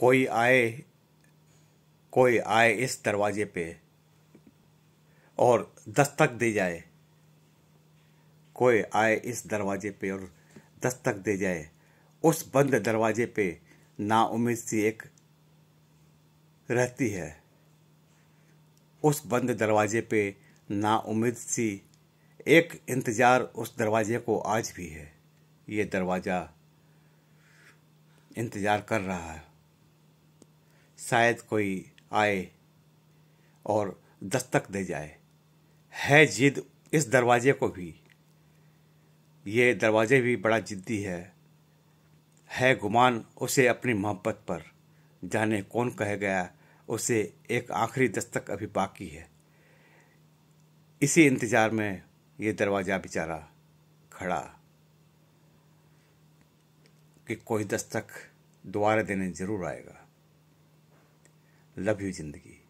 कोई आए कोई आए इस दरवाजे पे और दस्तक दे जाए कोई आए इस दरवाजे पे और दस्तक दे जाए उस बंद दरवाजे पे उम्मीद सी एक रहती है उस बंद दरवाजे पे उम्मीद सी एक इंतज़ार उस दरवाजे को आज भी है ये दरवाज़ा इंतज़ार कर रहा है शायद कोई आए और दस्तक दे जाए है जिद इस दरवाजे को भी ये दरवाजे भी बड़ा जिद्दी है है गुमान उसे अपनी मोहब्बत पर जाने कौन कह गया उसे एक आखिरी दस्तक अभी बाकी है इसी इंतज़ार में ये दरवाज़ा बेचारा खड़ा कि कोई दस्तक दोबारा देने ज़रूर आएगा लव यू जिंदगी